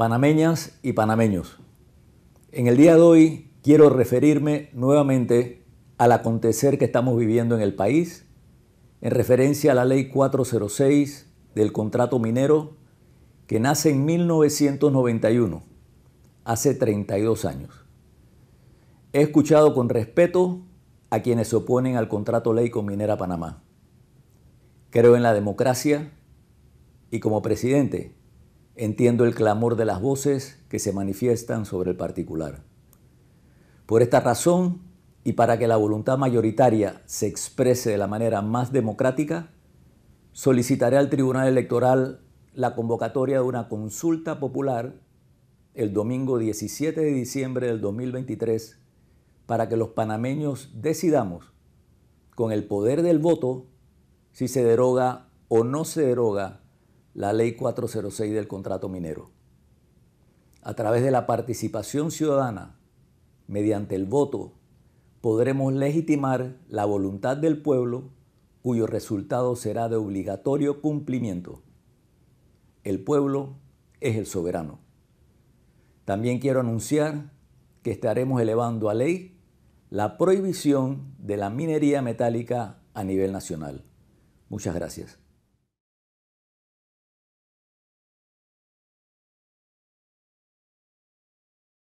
panameñas y panameños. En el día de hoy quiero referirme nuevamente al acontecer que estamos viviendo en el país en referencia a la ley 406 del contrato minero que nace en 1991, hace 32 años. He escuchado con respeto a quienes se oponen al contrato ley con Minera Panamá. Creo en la democracia y como presidente entiendo el clamor de las voces que se manifiestan sobre el particular. Por esta razón, y para que la voluntad mayoritaria se exprese de la manera más democrática, solicitaré al Tribunal Electoral la convocatoria de una consulta popular el domingo 17 de diciembre del 2023 para que los panameños decidamos con el poder del voto si se deroga o no se deroga la Ley 406 del contrato minero. A través de la participación ciudadana, mediante el voto, podremos legitimar la voluntad del pueblo cuyo resultado será de obligatorio cumplimiento. El pueblo es el soberano. También quiero anunciar que estaremos elevando a ley la prohibición de la minería metálica a nivel nacional. Muchas gracias.